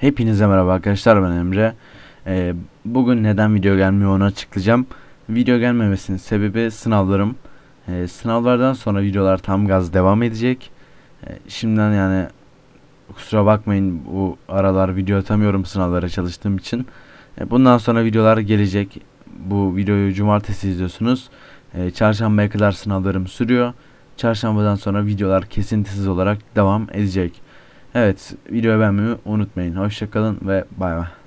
Hepinize merhaba arkadaşlar ben Emre. Ee, bugün neden video gelmiyor onu açıklayacağım. Video gelmemesinin sebebi sınavlarım. Ee, sınavlardan sonra videolar tam gaz devam edecek. Ee, şimdiden yani kusura bakmayın bu aralar video atamıyorum sınavlara çalıştığım için. Ee, bundan sonra videolar gelecek. Bu videoyu cumartesi izliyorsunuz. Ee, çarşambaya kadar sınavlarım sürüyor. Çarşambadan sonra videolar kesintisiz olarak devam edecek. Evet videoyu beğenmeyi unutmayın. Hoşçakalın ve bay bay.